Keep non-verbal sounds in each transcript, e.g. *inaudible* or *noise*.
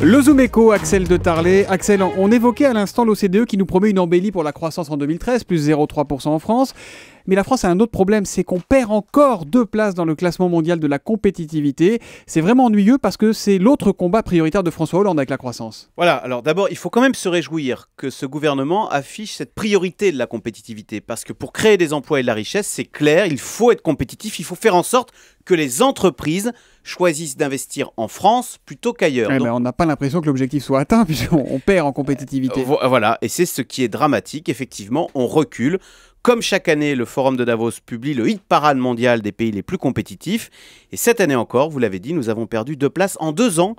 Le Zoom Echo, Axel de Tarlet. Axel, on évoquait à l'instant l'OCDE qui nous promet une embellie pour la croissance en 2013, plus 0,3% en France. Mais la France a un autre problème, c'est qu'on perd encore deux places dans le classement mondial de la compétitivité. C'est vraiment ennuyeux parce que c'est l'autre combat prioritaire de François Hollande avec la croissance. Voilà, alors d'abord, il faut quand même se réjouir que ce gouvernement affiche cette priorité de la compétitivité. Parce que pour créer des emplois et de la richesse, c'est clair, il faut être compétitif, il faut faire en sorte que les entreprises choisissent d'investir en France plutôt qu'ailleurs. Mais eh ben, on n'a pas l'impression que l'objectif soit atteint *laughs* puisqu'on perd en compétitivité. Euh, voilà, et c'est ce qui est dramatique, effectivement, on recule. Comme chaque année, le Forum de Davos publie le hit parade mondial des pays les plus compétitifs. Et cette année encore, vous l'avez dit, nous avons perdu deux places en deux ans.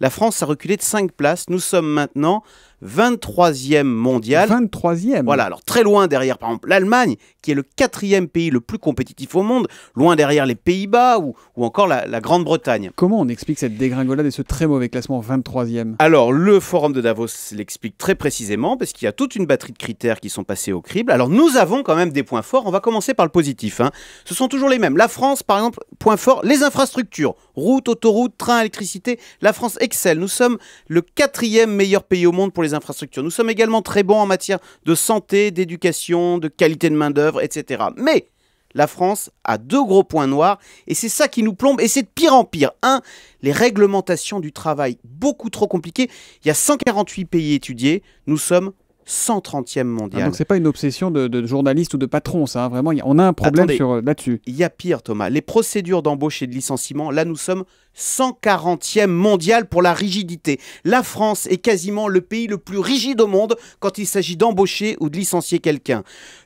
La France a reculé de cinq places. Nous sommes maintenant 23e mondial. 23e. Voilà, alors très loin derrière, par exemple, l'Allemagne, qui est le quatrième pays le plus compétitif au monde, loin derrière les Pays-Bas ou, encore la, Grande-Bretagne. Comment on explique cette dégringolade et ce très mauvais classement 23e Alors, le Forum de Davos l'explique très précisément, parce qu'il y a toute une batterie de critères qui sont passés au crible. Alors, nous avons quand même des points forts. On va commencer par le positif. Hein. Ce sont toujours les mêmes. La France, par exemple, point fort, les infrastructures. Routes, autoroutes, trains, électricité. La France excelle. Nous sommes le quatrième meilleur pays au monde pour les infrastructures. Nous sommes également très bons en matière de santé, d'éducation, de qualité de main-d'œuvre, etc. Mais la France a deux gros points noirs et c'est ça qui nous plombe et c'est de pire en pire. Un, les réglementations du travail, beaucoup trop compliquées. Il y a 148 pays étudiés, nous sommes 130e mondial. Ah, donc c'est pas une obsession de, journaliste ou de patron, ça. Hein, vraiment, on a un problème euh, là-dessus. Il y a pire, Thomas. Les procédures d'embauche et de licenciement, là nous sommes 140e mondial pour la rigidité. La France est quasiment le pays le plus rigide au monde quand il s'agit d'embaucher ou de licencier quelqu'un.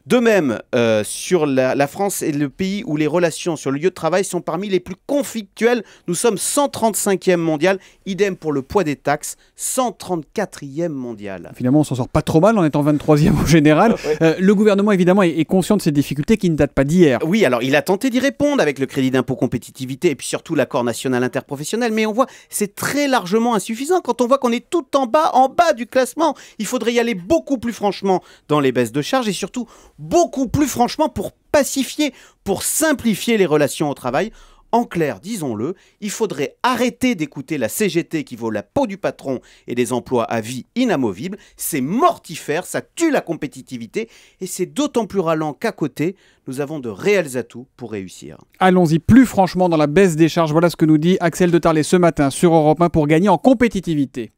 De même, euh, sur la, France est le pays où les relations sur le lieu de travail sont parmi les plus conflictuelles. Nous sommes 135e mondial, idem pour le poids des taxes, 134e mondial. Finalement, on s'en sort pas trop mal en étant 23e au général. *laughs* Euh, le gouvernement, évidemment, est, conscient de ces difficultés qui ne datent pas d'hier. Oui, alors il a tenté d'y répondre avec le crédit d'impôt compétitivité et puis surtout l'accord national international professionnelle mais on voit c'est très largement insuffisant quand on voit qu'on est tout en bas, en bas du classement. Il faudrait y aller beaucoup plus franchement dans les baisses de charges et surtout beaucoup plus franchement pour pacifier, pour simplifier les relations au travail en clair, disons-le, il faudrait arrêter d'écouter la CGT qui vaut la peau du patron et des emplois à vie inamovibles. C'est mortifère, ça tue la compétitivité et c'est d'autant plus ralent qu'à côté, nous avons de réels atouts pour réussir. Allons-y plus franchement dans la baisse des charges. Voilà ce que nous dit Axel de Tarlet ce matin sur Europe 1 pour gagner en compétitivité.